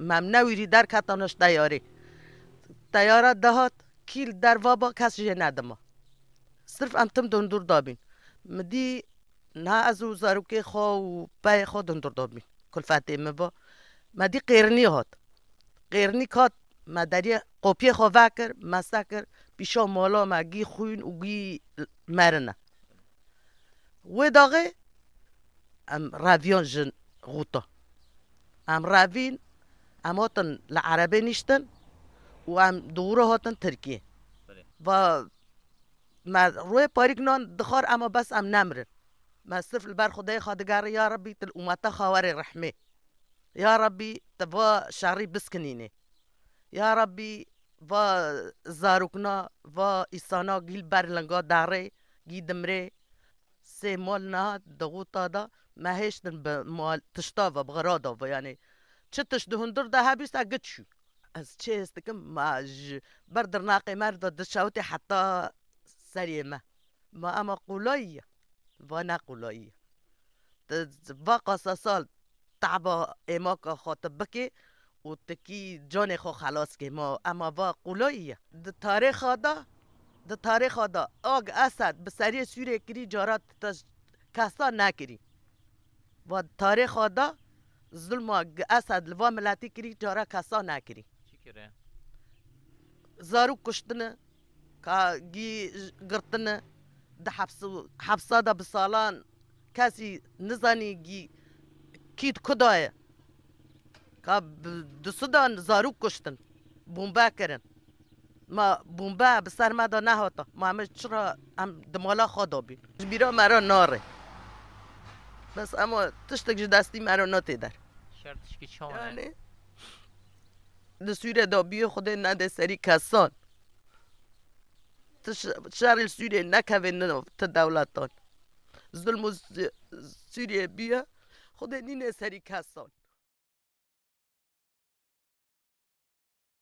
نویری در کتانش دیاری دیاره دهات کیل در وابا کس جه ندما صرف امتم دندور دابین مدی نه از او زاروکی خوا و پای خوا دندور دابین کل فاطمه با مدی قیرنی هات قیرنی کات مدری قپی خوا وکر مسکر پیشا مالا مگی خوین و گی مرنه و داغه ام رویان جن غوتا ام روین اموتن العربي نشتن وام دوره هاتن تركية و ما روي باريقنون دخار اما بس ام نمره ما صرف البر خداي خادگار یا ربی تل امتا خوار رحمه یا ربی تبا شعری بسکنینه یا ربی و زاروکنا و ایسانا إسانا جيل داره گی دمره سه مال نه دغوتا دا به مال تشتا و بغرادا و يعني çıtış duhundur daha bir git şu. Ez çe istekim maj. Berdir naqi merda dışavti hatta seriyeme. Ma ama kulayya. Vana kulayya. Vaqa sasal تعب اما که خاطب بکی و تکی جان خو خلاص که ما اما با قولایی د تاریخ دا د تاریخ دا آگ اسد به سری سوره کری جارات کسا نکری و تاریخ دا ظلم و اسد لوا ملتی کری جارا کسا نکری چی کره؟ زارو کشتنه که گی گرتنه ده حبس حبسا ده بسالان کسی نزانی گی کیت کدایه که دو سدان زارو کشتن بومبه کرن ما بومبه به سر ما دا نهاتا ما همه چرا هم دمالا خدا بین بیرا مرا ناره بس اما تشتک دستی مرا ناتی در کردش که یعنی لسوره دا خود نده سری کسان شهر سوریه نکوه نه تا دولتان ظلم سوریه بیا خود نینه سری کسان